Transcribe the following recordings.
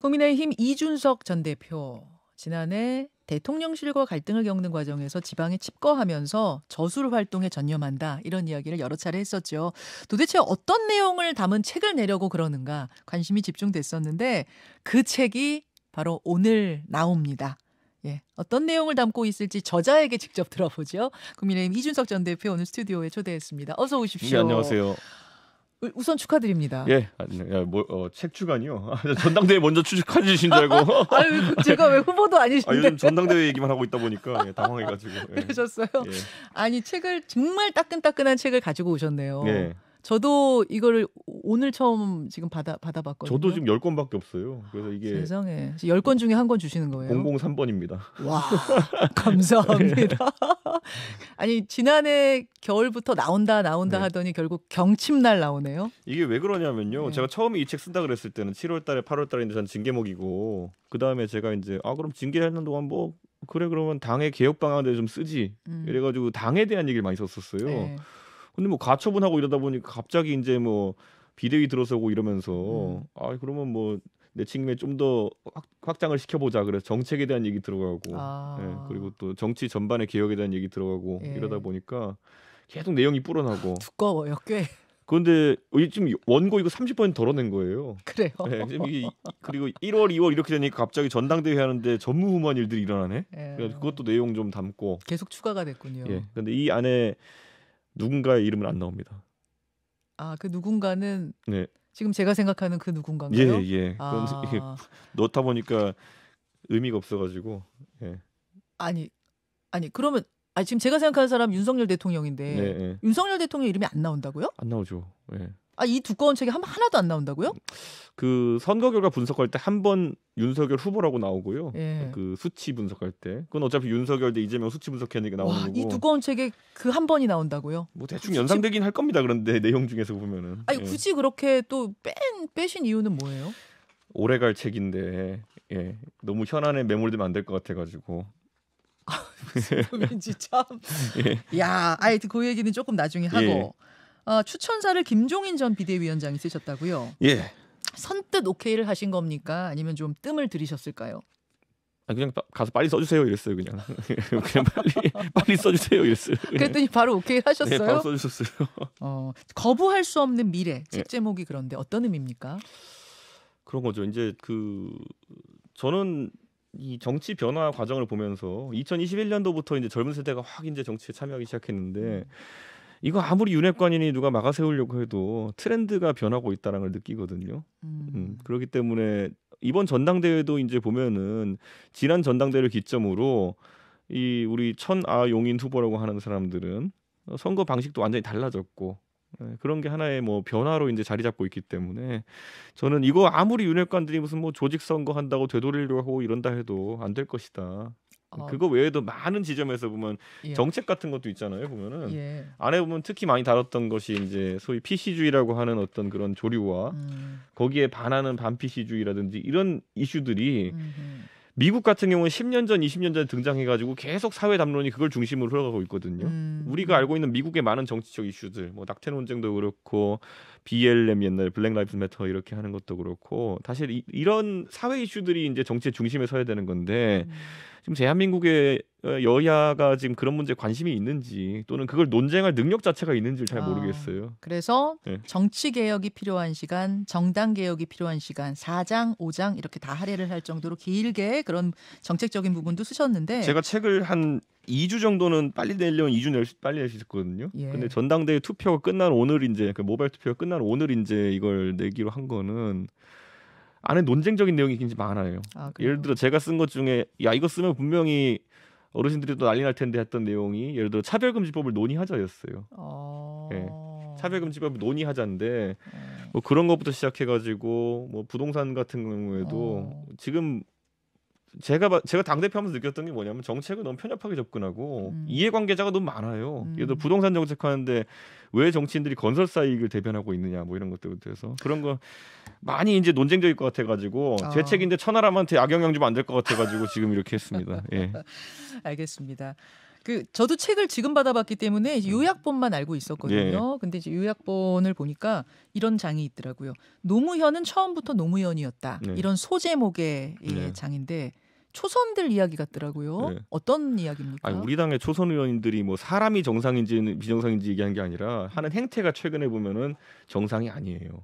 국민의힘 이준석 전 대표 지난해 대통령실과 갈등을 겪는 과정에서 지방에 칩거하면서 저술 활동에 전념한다 이런 이야기를 여러 차례 했었죠. 도대체 어떤 내용을 담은 책을 내려고 그러는가 관심이 집중됐었는데 그 책이 바로 오늘 나옵니다. 예, 어떤 내용을 담고 있을지 저자에게 직접 들어보죠. 국민의힘 이준석 전 대표 오늘 스튜디오에 초대했습니다. 어서 오십시오. 네, 안녕하세요. 우선 축하드립니다. 예, 아, 네. 뭐, 어, 책 주간이요. 아, 전당대회 먼저 추측해 주신 줄 알고. 아 제가 왜 후보도 아니신데. 아, 요즘 전당대회 얘기만 하고 있다 보니까 예, 당황해가지고. 예. 그러셨어요? 예. 아니 책을 정말 따끈따끈한 책을 가지고 오셨네요. 예. 저도 이거를 오늘 처음 지금 받아 받아봤거든요. 저도 지금 1권밖에 없어요. 그래서 이게 세상에. 10권 중에 한 권 주시는 거예요. 003번입니다. 와. 감사합니다. 아니, 지난해 겨울부터 나온다 나온다 네. 하더니 결국 경칩날 나오네요. 이게 왜 그러냐면요. 네. 제가 처음에 이 책 쓴다 그랬을 때는 7월 달에 8월 달인데 저 징계목이고 그다음에 제가 이제 아 그럼 징계하는 를 동안 뭐 그래 그러면 당의 개혁 방안에좀 쓰지. 음. 이래 가지고 당에 대한 얘기를 많이 썼었어요. 네. 근데 뭐 가처분하고 이러다 보니 까 갑자기 이제 뭐 비대위 들어서고 이러면서 음. 아 그러면 뭐 내친구에좀 더 확장을 시켜보자 그래서 정책에 대한 얘기 들어가고 아. 예, 그리고 또 정치 전반의 개혁에 대한 얘기 들어가고 예. 이러다 보니까 계속 내용이 불어나고 두꺼워요 꽤 그런데 지금 원고 이거 30번 덜어낸 거예요. 그래요. 네, 이게, 그리고 1월, 2월 이렇게 되니까 갑자기 전당대회 하는데 전무후무한 일들이 일어나네. 예. 그것도 내용 좀 담고 계속 추가가 됐군요. 예. 근데 이 안에 누군가의 이름은 안 나옵니다. 아, 그 누군가는 네. 지금 제가 생각하는 그 누군가인가요? 예, 예. 아. 넣다 보니까 의미가 없어가지고. 예. 아니, 아니 그러면 아 지금 제가 생각하는 사람 윤석열 대통령인데 네, 네. 윤석열 대통령 이름이 안 나온다고요? 안 나오죠. 예. 아, 이 두꺼운 책이 한, 하나도 안 나온다고요? 그 선거 결과 분석할 때 한 번 윤석열 후보라고 나오고요. 예. 그 수치 분석할 때 그건 어차피 윤석열 대 이재명 수치 분석하는 게 나오는 와, 거고. 이 두꺼운 책에 그 한 번이 나온다고요? 뭐 대충 수치... 연상되긴 할 겁니다. 그런데 내용 중에서 보면은. 아니 예. 굳이 그렇게 또뺀 빼신 이유는 뭐예요? 오래 갈 책인데 예. 너무 현안에 매몰되면 안 될 것 같아 가지고. 왠지 참. 예. 야, 아이 그 얘기는 조금 나중에 하고. 예. 어, 추천사를 김종인 전 비대위원장이 쓰셨다고요? 예. 선뜻 오케이를 하신 겁니까? 아니면 좀 뜸을 들이셨을까요? 아 그냥 가서 빨리 써주세요 이랬어요 그냥 그냥 빨리 빨리 써주세요 이랬어요. 그냥. 예. 그랬더니 바로 오케이 네, 하셨어요. 네, 바로 써주셨어요. 어 거부할 수 없는 미래 예. 책 제목이 그런데 어떤 의미입니까? 그런 거죠. 이제 그 저는 이 정치 변화 과정을 보면서 2021년도부터 이제 젊은 세대가 확 이제 정치에 참여하기 시작했는데. 음. 이거 아무리 윤핵관이니 누가 막아 세우려고 해도 트렌드가 변하고 있다는 걸 느끼거든요. 음. 음, 그렇기 때문에 이번 전당대회도 이제 보면은 지난 전당대회를 기점으로 이 우리 천아 용인 후보라고 하는 사람들은 선거 방식도 완전히 달라졌고 예, 그런 게 하나의 뭐 변화로 이제 자리 잡고 있기 때문에 저는 이거 아무리 윤핵관들이 무슨 뭐 조직 선거 한다고 되돌리려고 하고 이런다 해도 안 될 것이다. 어. 그거 외에도 많은 지점에서 보면 예. 정책 같은 것도 있잖아요. 보면은 예. 안에 보면 특히 많이 다뤘던 것이 이제 소위 PC주의라고 하는 어떤 그런 조류와 음. 거기에 반하는 반PC주의라든지 이런 이슈들이 음흠. 미국 같은 경우는 10년 전, 20년 전에 등장해가지고 계속 사회 담론이 그걸 중심으로 흘러가고 있거든요. 음. 우리가 알고 있는 미국의 많은 정치적 이슈들, 뭐 낙태 논쟁도 그렇고 BLM 옛날 블랙 라이프 매터 이렇게 하는 것도 그렇고 사실 이, 런 사회 이슈들이 이제 정치의 중심에 서야 되는 건데. 음. 지금 대한민국의 어, 여야가 지금 그런 문제에 관심이 있는지 또는 그걸 논쟁할 능력 자체가 있는지를 잘 아, 모르겠어요. 그래서 네. 정치 개혁이 필요한 시간, 정당 개혁이 필요한 시간, 4장, 5장 이렇게 다 할애를 할 정도로 길게 그런 정책적인 부분도 쓰셨는데 제가 책을 한 2주 정도는 빨리 내려면 2주 낼 수, 빨리 낼 수 있었거든요. 예. 근데 전당대회 투표가 끝난 오늘 이제 그 모바일 투표가 끝난 오늘 이제 이걸 내기로 한 거는 안에 논쟁적인 내용이 굉장히 많아요. 아, 예를 들어 제가 쓴 것 중에 야 이거 쓰면 분명히 어르신들이 또 난리 날 텐데 했던 내용이 예를 들어 차별금지법을 논의하자였어요. 어... 예. 차별금지법을 논의하자인데 어... 뭐 그런 것부터 시작해가지고 뭐 부동산 같은 경우에도 어... 지금 제가 제가 당 대표하면서 느꼈던 게 뭐냐면 정책을 너무 편협하게 접근하고 음. 이해관계자가 너무 많아요. 음. 예를 들어 부동산 정책하는데 왜 정치인들이 건설 사익을 이 대변하고 있느냐 뭐 이런 것들에대 해서 그런 거 많이 이제 논쟁적일 것 같아가지고 어. 아. 제 책인데 천하람한테 악영향 좀안 될 것 같아가지고 지금 이렇게 했습니다. 예. 알겠습니다. 그 저도 책을 지금 받아봤기 때문에 음. 요약본만 알고 있었거든요. 예, 예. 근데 이제 요약본을 보니까 이런 장이 있더라고요. 노무현은 처음부터 노무현이었다. 네. 이런 소제목의 예. 네. 장인데 초선들 이야기 같더라고요. 네. 어떤 이야기입니까? 아니, 우리 당의 초선 의원들이 뭐 사람이 정상인지 비정상인지 얘기한 게 아니라 하는 행태가 최근에 보면은 정상이 아니에요.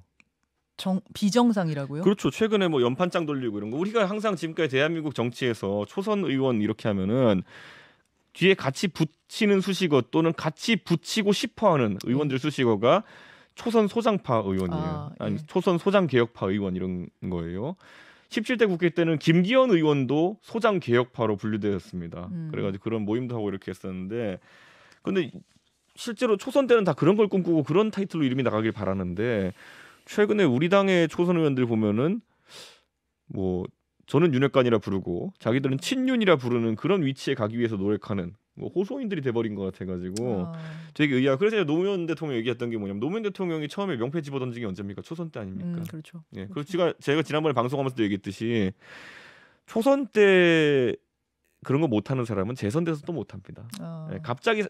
정, 비정상이라고요? 그렇죠. 최근에 뭐 연판장 돌리고 이런 거 우리가 항상 지금까지 대한민국 정치에서 초선 의원 이렇게 하면은 뒤에 같이 붙이는 수식어 또는 같이 붙이고 싶어하는 의원들 음. 수식어가 초선 소장파 의원이에요. 아, 니 예. 초선 소장 개혁파 의원 이런 거예요. 17대 국회 때는 김기현 의원도 소장 개혁파로 분류되었습니다. 음. 그래가지고 그런 모임도 하고 이렇게 했었는데 근데 실제로 초선 때는 다 그런 걸 꿈꾸고 그런 타이틀로 이름이 나가길 바라는데 최근에 우리 당의 초선 의원들 보면은 뭐 저는 윤핵관이라 부르고 자기들은 친윤이라 부르는 그런 위치에 가기 위해서 노력하는 뭐 호소인들이 돼버린 것 같아가지고 아. 되게 의아. 그래서 노무현 대통령 얘기했던 게 뭐냐면 노무현 대통령이 처음에 명패 집어던진 게 언제입니까? 초선 때 아닙니까? 음, 그렇죠. 예, 그렇죠. 그리고 제가 제가 지난번에 방송하면서도 얘기했듯이 초선 때 그런 거 못하는 사람은 재선돼서 또 못합니다. 어. 예, 갑자기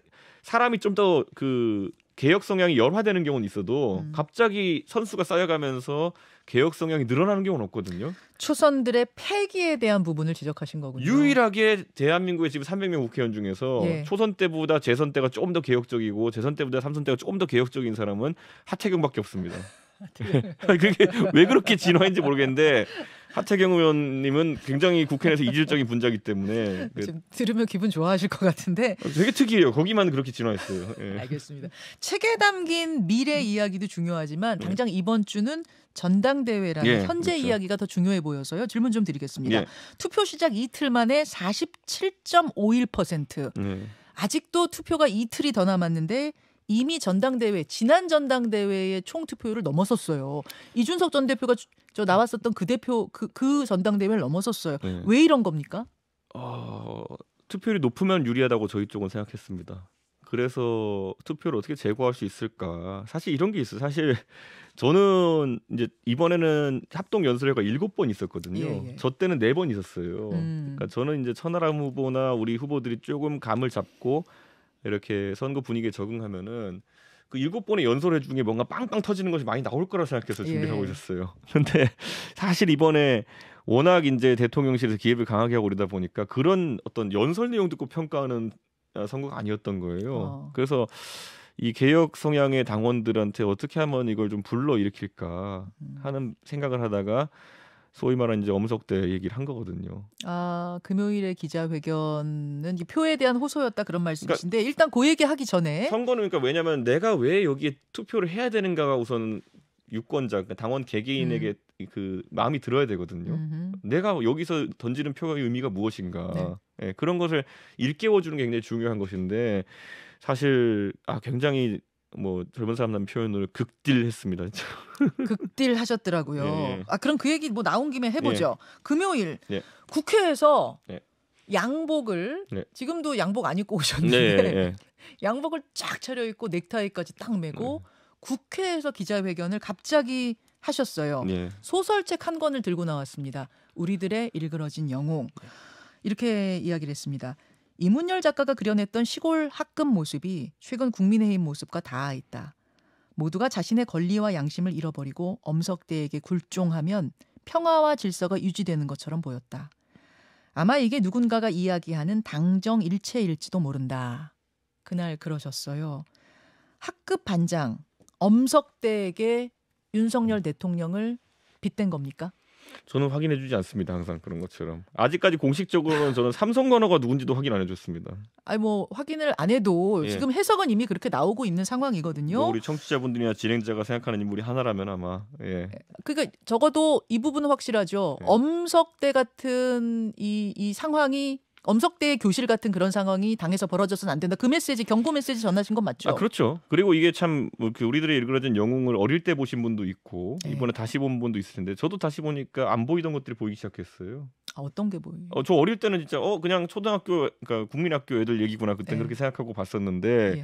사람이 좀 더 그 개혁 성향이 열화되는 경우는 있어도 음. 갑자기 선수가 쌓여가면서 개혁 성향이 늘어나는 경우는 없거든요. 초선들의 폐기에 대한 부분을 지적하신 거군요. 유일하게 대한민국의 지금 300명 국회의원 중에서 예. 초선 때보다 재선 때가 조금 더 개혁적이고 재선 때보다 삼선 때가 조금 더 개혁적인 사람은 하태경밖에 없습니다. 그게 왜 그렇게 진화인지 모르겠는데 하태경 의원님은 굉장히 국회에서 이질적인 분자기 때문에 그, 들으면 기분 좋아하실 것 같은데 되게 특이해요. 거기만 그렇게 진화했어요. 예. 알겠습니다. 책에 담긴 미래 이야기도 중요하지만 네. 당장 이번 주는 전당대회라는 예, 현재 그렇죠. 이야기가 더 중요해 보여서요. 질문 좀 드리겠습니다. 예. 투표 시작 이틀 만에 47.51%. 예. 아직도 투표가 이틀이 더 남았는데 이미 전당대회 지난 전당대회의 총투표율을 넘어섰어요. 이준석 전 대표가 저 나왔었던 그 대표 그그 그 전당대회를 넘어섰어요. 네. 왜 이런 겁니까? 어, 투표율이 높으면 유리하다고 저희 쪽은 생각했습니다. 그래서 투표를 어떻게 제고할 수 있을까? 사실 이런 게 있어요. 사실 저는 이제 이번에는 합동 연설회가 일곱 번 있었거든요. 예, 예. 저 때는 네 번 있었어요. 음. 그러니까 저는 이제 천하람 후보나 우리 후보들이 조금 감을 잡고 이렇게 선거 분위기에 적응하면은 그 일곱 번의 연설회 중에 뭔가 빵빵 터지는 것이 많이 나올 거라 생각해서 준비하고 예. 있었어요. 그런데 사실 이번에 워낙 이제 대통령실에서 기획을 강하게 하고 이러다 보니까 그런 어떤 연설 내용 듣고 평가하는 아, 선거가 아니었던 거예요. 어. 그래서 이 개혁 성향의 당원들한테 어떻게 하면 이걸 좀 불러 일으킬까 하는 생각을 하다가 소위 말하는 이제 엄석대 얘기를 한 거거든요. 아 금요일에 기자회견은 이 표에 대한 호소였다 그런 말씀이신데 그러니까 일단 그 얘기하기 전에 선거는 그러니까 왜냐하면 내가 왜 여기에 투표를 해야 되는가가 우선 유권자 그러니까 당원 개개인에게 음. 그 마음이 들어야 되거든요. 음흠. 내가 여기서 던지는 표의 의미가 무엇인가 네. 네, 그런 것을 일깨워 주는 게 굉장히 중요한 것인데 사실 아 굉장히 뭐 젊은 사람들 표현으로 극딜했습니다. 극딜하셨더라고요. 예, 예. 아 그럼 그 얘기 뭐 나온 김에 해보죠. 예. 금요일 예. 국회에서 예. 양복을 예. 지금도 양복 안 입고 오셨는데 양복을 쫙 차려입고 넥타이까지 딱 메고 음. 국회에서 기자회견을 갑자기 하셨어요. 소설책 한 권을 들고 나왔습니다. 우리들의 일그러진 영웅 이렇게 이야기를 했습니다. 이문열 작가가 그려냈던 시골 학급 모습이 최근 국민의힘 모습과 닿아 있다. 모두가 자신의 권리와 양심을 잃어버리고 엄석대에게 굴종하면 평화와 질서가 유지되는 것처럼 보였다. 아마 이게 누군가가 이야기하는 당정일체일지도 모른다. 그날 그러셨어요. 학급 반장 엄석대에게 윤석열 대통령을 빗댄 겁니까? 저는 확인해 주지 않습니다. 항상 그런 것처럼. 아직까지 공식적으로는 저는 삼성건어가 누군지도 확인 안 해줬습니다. 아니 뭐 확인을 안 해도 예. 지금 해석은 이미 그렇게 나오고 있는 상황이거든요. 뭐 우리 청취자분들이나 진행자가 생각하는 인물이 하나라면 아마 예. 그러니까 적어도 이 부분은 확실하죠. 예. 엄석대 같은 이, 이 상황이 엄석대 교실 같은 그런 상황이 당에서 벌어져서는 안 된다. 그 메시지 경고 메시지 전하신 건 맞죠? 아, 그렇죠. 그리고 이게 참 뭐 우리들의 일그러진 영웅을 어릴 때 보신 분도 있고 네. 이번에 다시 본 분도 있을 텐데 저도 다시 보니까 안 보이던 것들이 보이기 시작했어요. 아, 어떤 게 보여요? 어, 저 어릴 때는 진짜 어 그냥 초등학교 그러니까 국민학교 애들 얘기구나 그때 네. 그렇게 생각하고 봤었는데 예.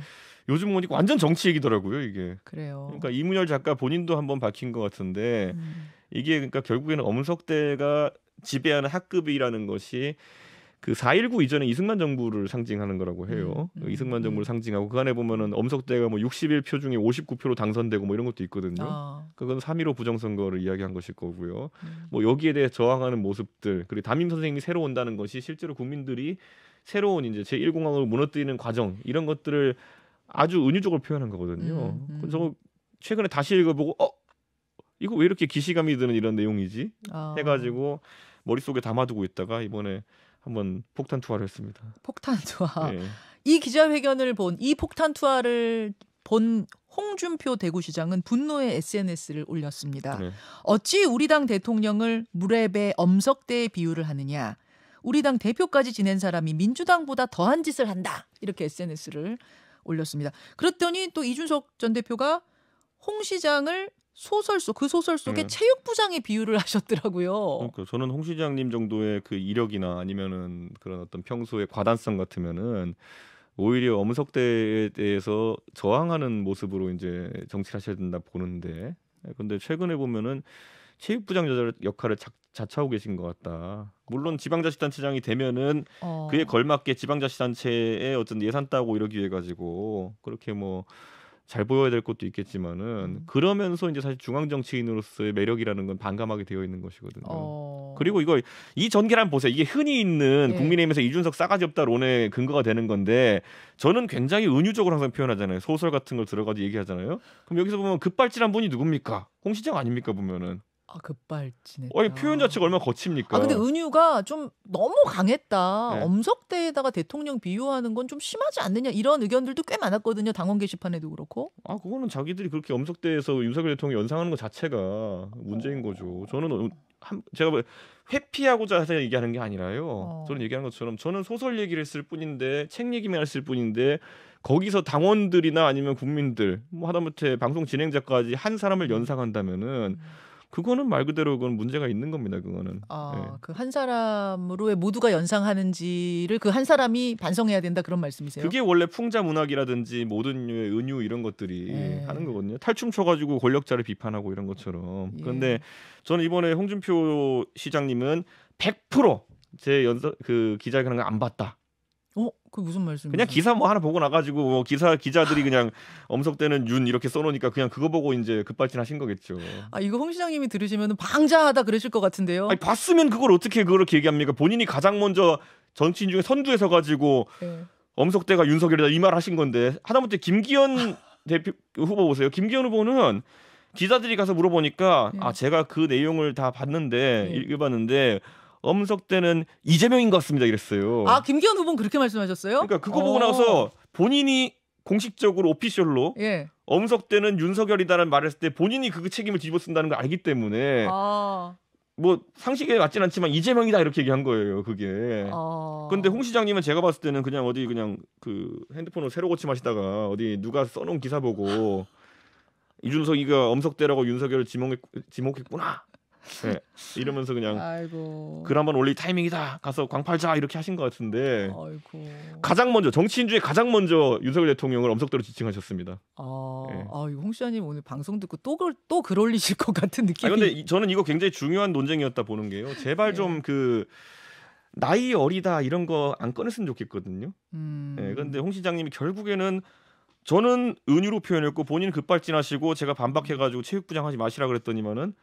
요즘 보니까 완전 정치 얘기더라고요 이게. 그래요. 그러니까 이문열 작가 본인도 한번 밝힌 것 같은데 음. 이게 그러니까 결국에는 엄석대가 지배하는 학급이라는 것이 그4.19 이전에 이승만 정부를 상징하는 거라고 해요. 음, 음, 그 이승만 정부를 음. 상징하고 그 안에 보면은 엄석대가 뭐 61표 중에 59표로 당선되고 뭐 이런 것도 있거든요. 아. 그건 3.15 부정선거를 이야기한 것일 거고요. 음. 뭐 여기에 대해 저항하는 모습들 그리고 담임 선생님이 새로 온다는 것이 실제로 국민들이 새로운 이제 제1공항을 무너뜨리는 과정 이런 것들을 아주 은유적으로 표현한 거거든요. 음, 음. 저거 최근에 다시 읽어보고 어 이거 왜 이렇게 기시감이 드는 이런 내용이지 아. 해가지고 머릿속에 담아두고 있다가 이번에 한번 폭탄 투하를 했습니다. 폭탄 투하. 예. 이 기자회견을 본 이 폭탄 투하를 본 홍준표 대구시장은 분노의 SNS를 올렸습니다. 네. 어찌 우리 당 대통령을 무렵의 엄석대에 비유를 하느냐. 우리 당 대표까지 지낸 사람이 민주당보다 더한 짓을 한다. 이렇게 SNS를 올렸습니다. 그랬더니 또 이준석 전 대표가 홍 시장을 소설 속 그 소설 속에 네. 음. 체육부장의 비유를 하셨더라고요. 그러니까 저는 홍 시장님 정도의 그 이력이나 아니면은 그런 어떤 평소의 과단성 같으면은 오히려 엄석대에 대해서 저항하는 모습으로 이제 정치를 하셔야 된다 보는데 근데 최근에 보면은 체육부장 역할을 자, 차하고 계신 것 같다. 물론 지방자치단체장이 되면은 어... 그에 걸맞게 지방자치단체에 어떤 예산 따고 이러기 위해 가지고 그렇게 뭐잘 보여야 될 것도 있겠지만은 음. 그러면서 이제 사실 중앙 정치인으로서의 매력이라는 건 반감하게 되어 있는 것이거든요. 어... 그리고 이거 이 전개란 보세요. 이게 흔히 있는 네. 국민의힘에서 이준석 싸가지 없다 론의 근거가 되는 건데 저는 굉장히 은유적으로 항상 표현하잖아요. 소설 같은 걸들어가도 얘기하잖아요. 그럼 여기서 보면 급발진한 분이 누굽니까? 홍 시장 아닙니까 보면은 아 급발진했다. 어, 표현 자체가 얼마나 거칩니까? 아 근데 은유가 좀 너무 강했다. 네. 엄석대에다가 대통령 비유하는 건 좀 심하지 않느냐 이런 의견들도 꽤 많았거든요. 당원 게시판에도 그렇고. 아 그거는 자기들이 그렇게 엄석대에서 윤석열 대통령 연상하는 것 자체가 문제인 거죠. 어. 저는 어, 한, 제가 뭐 회피하고자 해서 얘기하는 게 아니라요. 어. 저는 얘기하는 것처럼 저는 소설 얘기를 했을 뿐인데 책 얘기만 했을 뿐인데 거기서 당원들이나 아니면 국민들 뭐 하다못해 방송 진행자까지 한 사람을 음. 연상한다면은. 음. 그거는 말 그대로 그건 문제가 있는 겁니다. 그거는. 아, 네. 예. 그한 사람으로의 모두가 연상하는지를 그 한 사람이 반성해야 된다 그런 말씀이세요? 그게 원래 풍자 문학이라든지 모든 유의 은유 이런 것들이 예. 하는 거거든요. 탈춤 춰가지고 권력자를 비판하고 이런 것처럼. 예. 그런데 저는 이번에 홍준표 시장님은 100%제 연서 그 기자 회견을안 봤다. 어? 그 무슨 말씀이세요? 그냥 기사 뭐 하나 보고 나가지고 뭐 기사 기자들이 그냥 엄석대는 윤 이렇게 써놓으니까 그냥 그거 보고 이제 급발진하신 거겠죠. 아 이거 홍 시장님이 들으시면 방자하다 그러실 것 같은데요. 아니 봤으면 그걸 어떻게 그렇게 얘기합니까? 본인이 가장 먼저 정치인 중에 선두에 서가지고 네. 엄석대가 윤석열이다 이 말 하신 건데 하다못해 김기현 아. 대표 그 후보 보세요. 김기현 후보는 기자들이 가서 물어보니까 네. 아 제가 그 내용을 다 봤는데 네. 읽어봤는데 엄석 대는 이재명인 것 같습니다. 이랬어요. 아 김기현 후보는 그렇게 말씀하셨어요? 그러니까 그거 어. 보고 나서 본인이 공식적으로 오피셜로 예. 엄석 때는 윤석열이다라는 말했을 때 본인이 그 책임을 뒤집어 쓴다는 걸 알기 때문에 아. 뭐 상식에 맞진 않지만 이재명이다 이렇게 얘기한 거예요 그게 어... 근데 홍 시장님은 제가 봤을 때는 그냥 어디 그냥 그핸드폰으 새로 고침하시다가 어디 누가 써놓은 기사 보고 이준석이가 엄석대라고 윤석열을 지목했, 지목했구나 네, 이러면서 그냥 아이고. 글 한번 올릴 타이밍이다 가서 광팔자 이렇게 하신 것 같은데 아이고. 가장 먼저 정치인 중에 가장 먼저 윤석열 대통령을 엄석대로 지칭하셨습니다. 아, 네. 아 이거 홍님 오늘 방송 듣고 또글또 글 올리실 것 같은 느낌이. 아 근데 이, 저는 이거 굉장히 중요한 논쟁이었다 보는 게요. 제발 네. 좀그 나이 어리다 이런 거 안 꺼냈으면 좋겠거든요. 음. 네, 그런데 홍 시장님이 결국에는 저는 은유로 표현했고 본인 급발진하시고 제가 반박해가지고 체육부장 하지 마시라 그랬더니만은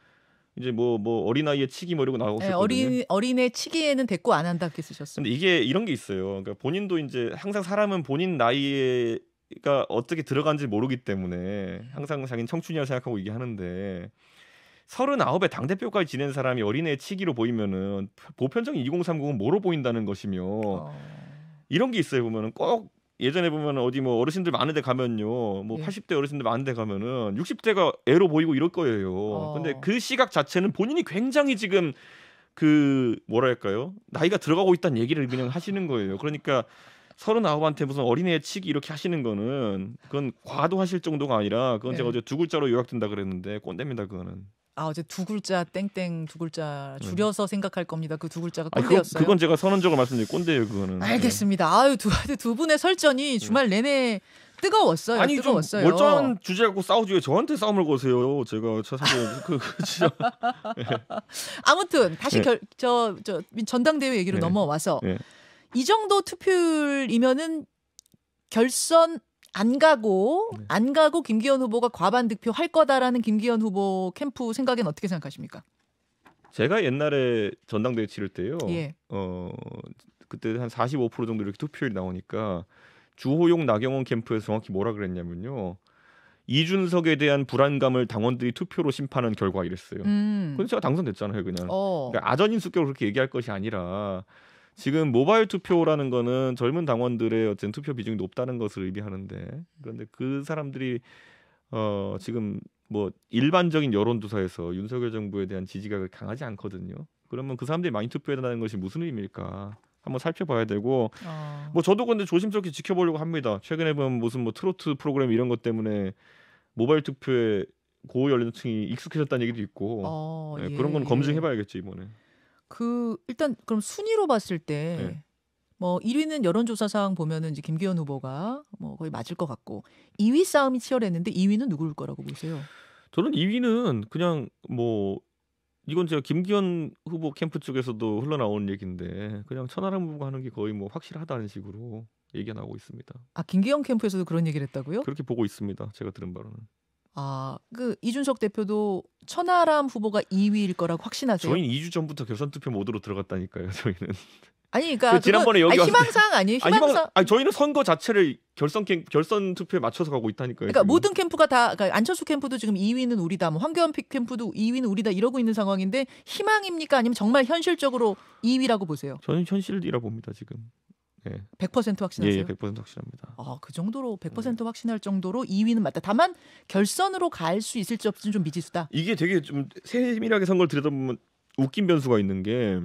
이제 뭐뭐 뭐 어린아이의 치기 뭐 이러고 나오고 네, 어린 어린애 치기에는 대꾸 안 한다 이렇게 쓰셨어요. 근데 이게 이런 게 있어요. 그러니까 본인도 이제 항상 사람은 본인 나이에 그 어떻게 들어간지 모르기 때문에 항상 자기는 청춘이라 고 생각하고 얘기 하는데 서른아홉에 당 대표까지 지낸 사람이 어린애 치기로 보이면은 보편적인 2030은 뭐로 보인다는 것이며 어... 이런 게 있어요 보면은 꼭 예전에 보면 어디 뭐 어르신들 많은데 가면요, 뭐 예. 80대 어르신들 많은데 가면은 60대가 애로 보이고 이럴 거예요. 어. 근데 그 시각 자체는 본인이 굉장히 지금 그 뭐랄까요 나이가 들어가고 있다는 얘기를 그냥 하시는 거예요. 그러니까 서른아홉한테 무슨 어린애 치기 이렇게 하시는 거는 그건 과도하실 정도가 아니라 그건 예. 제가 어제 두 글자로 요약된다 그랬는데 꼰대입니다 그거는. 아 어제 두 글자 땡땡 두 글자 네. 줄여서 음. 생각할 겁니다. 그 두 글자가 꼰대였어요. 아, 그건, 제가 선언적으로 말씀드린 꼰대예요 그거는. 알겠습니다. 네. 아유 두, 두 분의 설전이 네. 주말 내내 뜨거웠어요. 아니 뜨거웠어요. 좀 멀쩡한 주제 갖고 싸우지 왜 저한테 싸움을 거세요? 제가 사실 그, 그 진짜 그, 네. 아무튼 다시 네. 저 저, 전당대회 얘기로 네. 넘어와서 이 정도 투표율이면은 결선 안 가고 네. 안 가고 김기현 후보가 과반 득표 할 거다라는 김기현 후보 캠프 생각엔 어떻게 생각하십니까? 제가 옛날에 전당대회 치를 때요. 예. 어 그때 한 45% 정도 이렇게 투표율이 나오니까 주호용 나경원 캠프에서 정확히 뭐라 그랬냐면요. 이준석에 대한 불안감을 당원들이 투표로 심판한 결과 이랬어요. 음. 그래 제가 당선됐잖아요, 그냥. 어. 그러니까 아전인수격으로 그렇게 얘기할 것이 아니라 지금 모바일 투표라는 거는 젊은 당원들의 어쨌든 투표 비중이 높다는 것을 의미하는데 그런데 그 사람들이 어 지금 뭐 일반적인 여론조사에서 윤석열 정부에 대한 지지가 강하지 않거든요. 그러면 그 사람들이 많이 투표해달라는 것이 무슨 의미일까? 한번 살펴봐야 되고 어. 뭐 저도 근데 조심스럽게 지켜보려고 합니다. 최근에 보면 무슨 뭐 트로트 프로그램 이런 것 때문에 모바일 투표에 고연령층이 익숙해졌다는 얘기도 있고 어, 예, 네, 그런 건 예, 검증해봐야겠죠 예. 이번에. 그 일단 그럼 순위로 봤을 때 네. 뭐 1위는 여론조사상 보면은 이제 김기현 후보가 뭐 거의 맞을 것 같고 2위 싸움이 치열했는데 2위는 누구일 거라고 보세요? 저는 2위는 그냥 뭐 이건 제가 김기현 후보 캠프 쪽에서도 흘러나오는 얘기인데 그냥 천하람 후보가 하는 게 거의 뭐 확실하다는 식으로 얘기가 나오고 있습니다. 아 김기현 캠프에서도 그런 얘기를 했다고요? 그렇게 보고 있습니다. 제가 들은 바로는. 아, 그 이준석 대표도 천하람 후보가 2위일 거라고 확신하세요? 저희는 2주 전부터 결선 투표 모드로 들어갔다니까요. 저희는. 아니, 그러니까 그 지난번에 여기 아 희망상 아니에요. 희망상. 아니, 아니, 저희는 선거 자체를 결선 캠 결선 투표에 맞춰서 가고 있다니까요. 그러니까 지금. 모든 캠프가 다 그러니까 안철수 캠프도 지금 2위는 우리다, 뭐 황교안 캠프도 2위는 우리다 이러고 있는 상황인데 희망입니까? 아니면 정말 현실적으로 2위라고 보세요? 저는 현실이라 봅니다 지금. 예. 100% 확신하세요? 예, 100% 예, 확신합니다. 아, 그 정도로 100% 음. 확신할 정도로 2위는 맞다. 다만 결선으로 갈 수 있을지 없을지좀 미지수다. 이게 되게 좀 세밀하게 선거를 들여다보면 웃긴 변수가 있는 게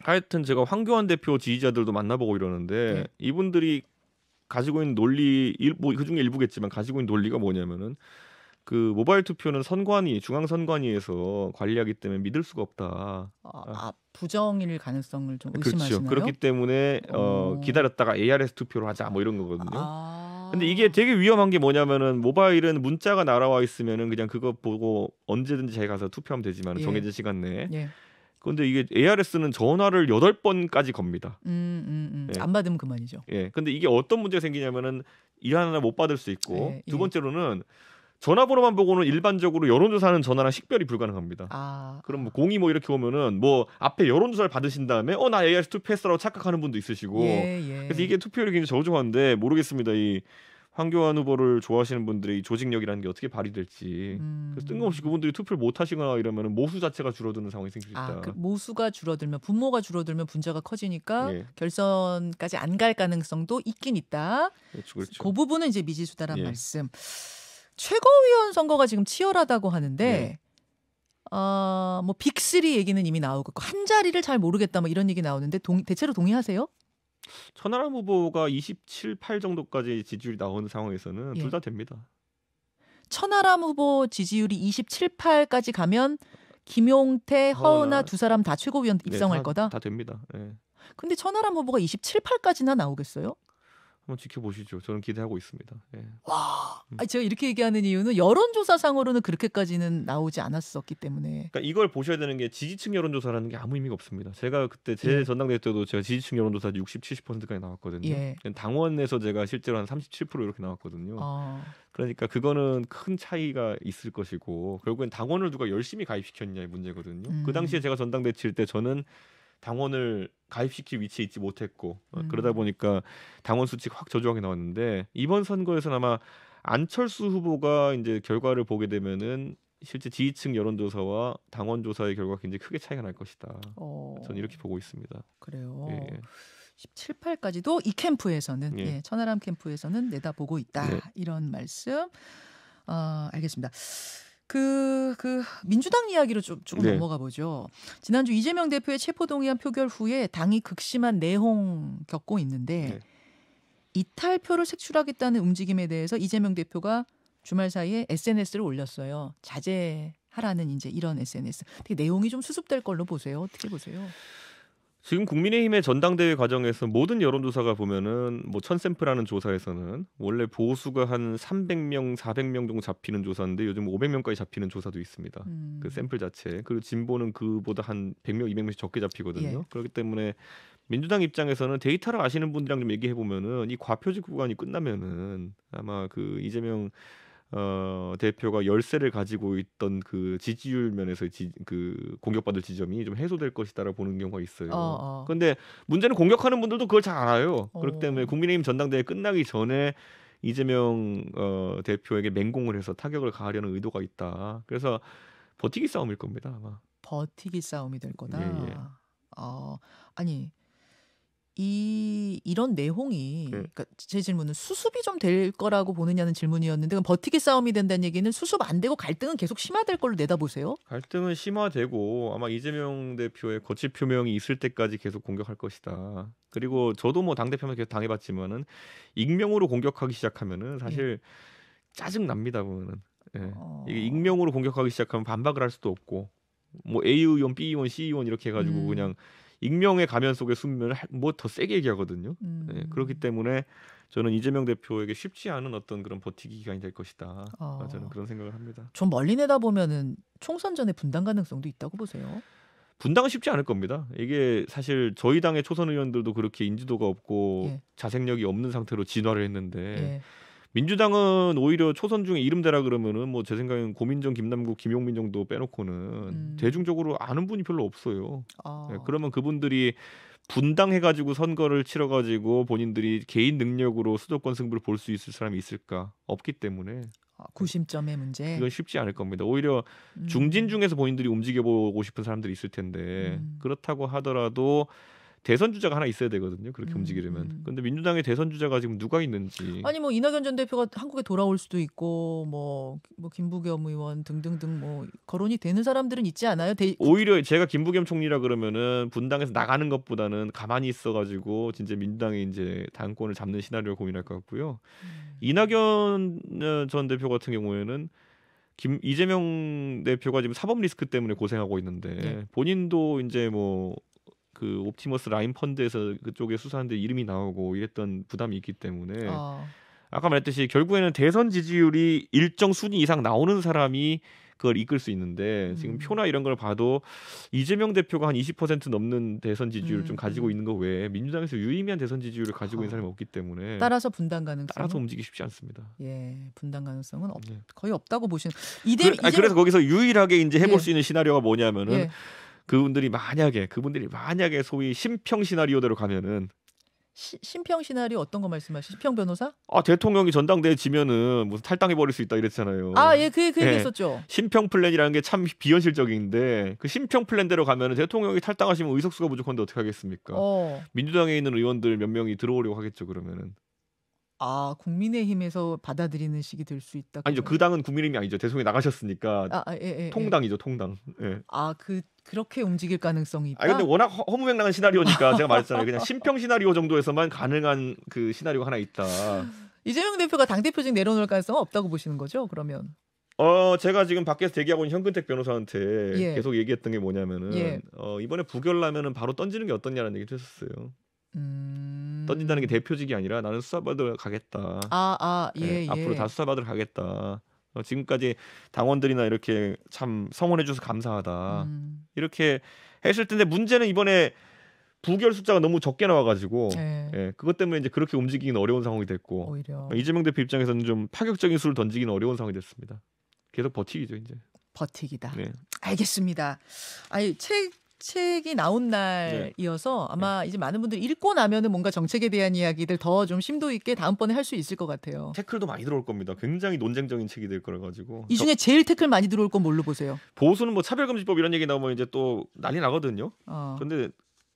하여튼 제가 황교안 대표 지지자들도 만나보고 이러는데 네. 이분들이 가지고 있는 논리 일, 뭐 그중에 일부겠지만 가지고 있는 논리가 뭐냐면은 그 모바일 투표는 선관위 중앙 선관위에서 관리하기 때문에 믿을 수가 없다. 어, 아, 아 부정일 가능성을 좀 그렇죠. 의심하시나요? 그렇죠. 그렇기 때문에 어, 기다렸다가 ARS 투표를 하자 뭐 이런 거거든요. 아. 근데 이게 되게 위험한 게 뭐냐면은 모바일은 문자가 날아와 있으면은 그냥 그거 보고 언제든지 자기 가서 투표하면 되지만 예. 정해진 시간 내에 예. 근데 이게 ARS는 전화를 여덟 번까지 겁니다. 음, 음, 음. 예. 안 받으면 그만이죠. 예. 근데 이게 어떤 문제가 생기냐면은 일 하나 못 받을 수 있고 예, 예. 두 번째로는 전화번호만 보고는 일반적으로 여론조사는 전화랑 식별이 불가능합니다. 아. 그럼 뭐 공이 뭐 이렇게 오면은 뭐 앞에 여론조사를 받으신 다음에 어나 AR 투표했어라고 착각하는 분도 있으시고 예, 예. 그래서 이게 투표율이 굉장히 저조한데 모르겠습니다. 이 황교안 후보를 좋아하시는 분들의 이 조직력이라는 게 어떻게 발휘될지 음. 그래서 뜬금없이 그분들이 투표를 못 하시거나 이러면 모수 자체가 줄어드는 상황이 생길 수 아, 있다. 아, 그 모수가 줄어들면 분모가 줄어들면 분자가 커지니까 예. 결선까지 안 갈 가능성도 있긴 있다. 그렇죠, 그렇죠. 그 부분은 이제 미지수다란 예. 말씀. 최고위원 선거가 지금 치열하다고 하는데 네. 어, 뭐빅리 얘기는 이미 나오고 한 자리를 잘 모르겠다 뭐 이런 얘기 나오는데 동, 대체로 동의하세요? 천하람 후보가 27, 8 정도까지 지지율이 나오는 상황에서는 예. 둘다 됩니다. 천하람 후보 지지율이 27, 8까지 가면 김용태, 어, 허은아 두 사람 다 최고위원 네, 입성할 네, 다, 거다. 다 됩니다. 네. 근데 천하람 후보가 27, 8까지나 나오겠어요? 한번 지켜보시죠. 저는 기대하고 있습니다. 예. 와, 음. 아니 제가 이렇게 얘기하는 이유는 여론조사상으로는 그렇게까지는 나오지 않았었기 때문에. 그러니까 이걸 보셔야 되는 게 지지층 여론조사라는 게 아무 의미가 없습니다. 제가 그때 제 예. 전당대회 때도 제가 지지층 여론조사 60, 70%까지 나왔거든요. 예. 당원에서 제가 실제로 한 37% 이렇게 나왔거든요. 아. 그러니까 그거는 큰 차이가 있을 것이고 결국엔 당원을 누가 열심히 가입시켰냐의 문제거든요. 그 음. 그 당시에 제가 전당대회 칠 때 저는 당원을 가입시킬 위치에 있지 못했고 어, 음. 그러다 보니까 당원 수치확 저조하게 나왔는데 이번 선거에서는 아마 안철수 후보가 이제 결과를 보게 되면은 실제 지지층 여론조사와 당원조사의 결과 굉장히 크게 차이가 날 것이다. 어. 저는 이렇게 보고 있습니다. 그래요. 예. 17, 예. 8까지도 이 캠프에서는 예. 예, 천하람 캠프에서는 내다보고 있다. 네. 이런 말씀. 어, 알겠습니다. 그, 그, 민주당 이야기로 좀, 조금 네. 넘어가 보죠. 지난주 이재명 대표의 체포동의안 표결 후에 당이 극심한 내홍 겪고 있는데 네. 이탈표를 색출하겠다는 움직임에 대해서 이재명 대표가 주말 사이에 SNS를 올렸어요. 자제하라는 이제 이런 SNS. 되게 내용이 좀 수습될 걸로 보세요. 어떻게 보세요? 지금 국민의힘의 전당대회 과정에서 모든 여론조사가 보면은 뭐 천샘플하는 조사에서는 원래 보수가 한 300명, 400명 정도 잡히는 조사인데 요즘 500명까지 잡히는 조사도 있습니다. 음. 그 샘플 자체. 그리고 진보는 그보다 한 100명, 200명씩 적게 잡히거든요. 예. 그렇기 때문에 민주당 입장에서는 데이터를 아시는 분들이랑 좀 얘기해 보면은 이 과표지 구간이 끝나면은 아마 그 이재명 어, 대표가 열세를 가지고 있던 그 지지율 면에서 지, 그 공격받을 지점이 좀 해소될 것이다라 고 보는 경우가 있어요. 어, 그런데 어. 문제는 공격하는 분들도 그걸 잘 알아요. 어. 그렇기 때문에 국민의힘 전당대회 끝나기 전에 이재명 어, 대표에게 맹공을 해서 타격을 가하려는 의도가 있다. 그래서 버티기 싸움일 겁니다 아마. 버티기 싸움이 될 거다. 예, 예. 어, 아니 이 이런 내홍이 음. 그러니까 제 질문은 수습이 좀 될 거라고 보느냐는 질문이었는데 그럼 버티기 싸움이 된다는 얘기는 수습 안 되고 갈등은 계속 심화될 걸로 내다보세요. 갈등은 심화되고 아마 이재명 대표의 거취 표명이 있을 때까지 계속 공격할 것이다. 그리고 저도 뭐 당 대표면 계속 당해봤지만은 익명으로 공격하기 시작하면은 예. 사실 네. 짜증 납니다 보면은 예. 어... 이게 익명으로 공격하기 시작하면 반박을 할 수도 없고 뭐 A 의원, B 의원, C 의원 이렇게 해가지고 음. 그냥 익명의 가면 속의 순면을 뭐더 세게 얘기하거든요. 네, 음. 네, 그렇기 때문에 저는 이재명 대표에게 쉽지 않은 어떤 그런 버티기 기간이 될 것이다. 어. 저는 그런 생각을 합니다. 좀 멀리 내다 보면은 총선 전에 분당 가능성도 있다고 보세요. 분당은 쉽지 않을 겁니다. 이게 사실 저희 당의 초선 의원들도 그렇게 인지도가 없고 예. 자생력이 없는 상태로 진화를 했는데. 예. 민주당은 오히려 초선 중에 이름 대라 그러면은 뭐 제 생각엔 고민정, 김남국, 김용민 정도 빼놓고는 음. 대중적으로 아는 분이 별로 없어요. 어. 네, 그러면 그분들이 분당해가지고 선거를 치러가지고 본인들이 개인 능력으로 수도권 승부를 볼 수 있을 사람이 있을까? 없기 때문에 아, 구심점의 문제. 이건 쉽지 않을 겁니다. 오히려 음. 중진 중에서 본인들이 움직여보고 싶은 사람들이 있을 텐데 음. 그렇다고 하더라도 대선 주자가 하나 있어야 되거든요. 그렇게 음. 움직이려면. 근데 민주당의 대선 주자가 지금 누가 있는지. 아니 뭐 이낙연 전 대표가 한국에 돌아올 수도 있고 뭐, 뭐 김부겸 의원 등등등 뭐 거론이 되는 사람들은 있지 않아요? 대... 오히려 제가 김부겸 총리라 그러면은 분당에서 나가는 것보다는 가만히 있어가지고 진짜 민당이 이제 당권을 잡는 시나리오를 고민할 것 같고요. 음. 이낙연 어, 전 대표 같은 경우에는 김 이재명 대표가 지금 사법 리스크 때문에 고생하고 있는데 네. 본인도 이제 뭐그 옵티머스 라인 펀드에서 그쪽에 수사하는데 이름이 나오고 이랬던 부담이 있기 때문에 어. 아까 말했듯이 결국에는 대선 지지율이 일정 순위 이상 나오는 사람이 그걸 이끌 수 있는데 음. 지금 표나 이런 걸 봐도 이재명 대표가 한 20% 넘는 대선 지지율을 음. 좀 가지고 음. 있는 거 외에 민주당에서 유의미한 대선 지지율을 가지고 어. 있는 아. 사람이 없기 때문에 따라서 분당 가능성 따라서 움직이기 쉽지 않습니다. 예, 분당 가능성은 없, 네. 거의 없다고 보시는 이대 그래, 이재명... 그래서 거기서 유일하게 이제 해볼 예. 수 있는 시나리오가 뭐냐면은 예. 그분들이 만약에 그분들이 만약에 소위 심평 시나리오대로 가면은 시, 심평 시나리오 어떤 거 말씀하시죠? 심평 변호사? 아 대통령이 전당대회 지면은 무슨 탈당해 버릴 수 있다 이랬잖아요. 아예그 그 얘기 그 예. 었죠 심평 플랜이라는 게 참 비현실적인데 그 심평 플랜대로 가면은 대통령이 탈당하시면 의석수가 부족한데 어떻게 하겠습니까? 어. 민주당에 있는 의원들 몇 명이 들어오려고 하겠죠 그러면은. 아 국민의힘에서 받아들이는 식이 될 수 있다. 아니죠 그 당은 국민의힘이 아니죠 대선에 나가셨으니까 아, 아, 예, 예, 예. 통당이죠 예. 통당. 아, 아그 그렇게 움직일 가능성이 있다. 아 근데 워낙 허무맹랑한 시나리오니까 제가 말했잖아요 그냥 심평 시나리오 정도에서만 가능한 그 시나리오가 하나 있다. 이재명 대표가 당 대표직 내려놓을 가능성은 없다고 보시는 거죠 그러면? 어 제가 지금 밖에서 대기하고 있는 현근택 변호사한테 예. 계속 얘기했던 게 뭐냐면은 예. 어 이번에 부결 나면은 바로 던지는 게 어떠냐라는 얘기를 했었어요. 음... 던진다는 게 음. 대표직이 아니라 나는 수사받으러 가겠다. 아, 아, 예, 네, 예. 앞으로 예. 다 수사받으러 가겠다. 어, 지금까지 당원들이나 이렇게 참 성원해줘서 감사하다. 음. 이렇게 했을 텐데 문제는 이번에 부결 숫자가 너무 적게 나와가지고 네. 예, 그것 때문에 이제 그렇게 움직이기는 어려운 상황이 됐고 오히려. 어, 이재명 대표 입장에서는 좀 파격적인 수를 던지기는 어려운 상황이 됐습니다. 계속 버티기죠 이제. 버티기다. 네. 알겠습니다. 아니 책 책이 나온 네. 날이어서 아마 네. 이제 많은 분들이 읽고 나면은 뭔가 정책에 대한 이야기들 더 좀 심도 있게 다음번에 할 수 있을 것 같아요. 태클도 많이 들어올 겁니다. 굉장히 논쟁적인 책이 될 거라 가지고. 이 중에 제일 태클 많이 들어올 건 뭘로 보세요? 보수는 뭐 차별금지법 이런 얘기 나오면 이제 또 난리 나거든요. 어. 근데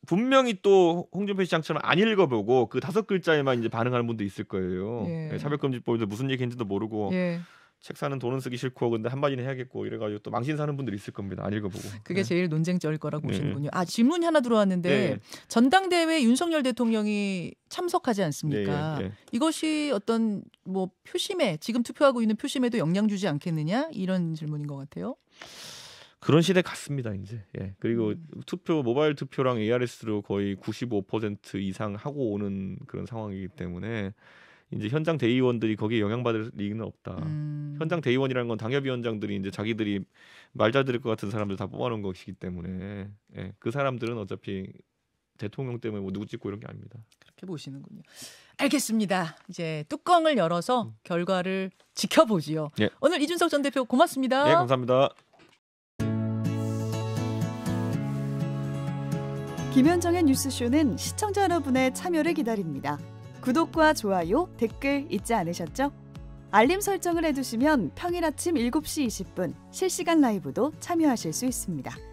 분명히 또 홍준표 시장처럼 안 읽어보고 그 다섯 글자에만 이제 반응하는 분도 있을 거예요. 예. 예 차별금지법인데 무슨 얘기인지도 모르고. 예. 책 사는 돈은 쓰기 싫고 근데 한마디는 해야겠고 이래가지고 또 망신 사는 분들 있을 겁니다. 안 읽어보고. 그게 네. 제일 논쟁점일 거라고 네. 보시는군요. 아 질문이 하나 들어왔는데 네. 전당대회 윤석열 대통령이 참석하지 않습니까? 네, 예, 예. 이것이 어떤 뭐 표심에 지금 투표하고 있는 표심에도 영향 주지 않겠느냐 이런 질문인 것 같아요. 그런 시대 같습니다 이제 예 그리고 음. 투표 모바일 투표랑 ARS로 거의 95% 이상 하고 오는 그런 상황이기 때문에 이제 현장 대의원들이 거기에 영향받을 리는 없다. 음. 현장 대의원이라는 건 당협위원장들이 이제 자기들이 말 잘 들을 것 같은 사람들 다 뽑아놓은 것이기 때문에 예, 그 사람들은 어차피 대통령 때문에 뭐 누구 찍고 이런 게 아닙니다. 그렇게 보시는군요. 알겠습니다. 이제 뚜껑을 열어서 음. 결과를 지켜보지요. 예. 오늘 이준석 전 대표 고맙습니다. 예, 감사합니다. 김현정의 뉴스쇼는 시청자 여러분의 참여를 기다립니다. 구독과 좋아요, 댓글 잊지 않으셨죠? 알림 설정을 해두시면 평일 아침 7시 20분 실시간 라이브도 참여하실 수 있습니다.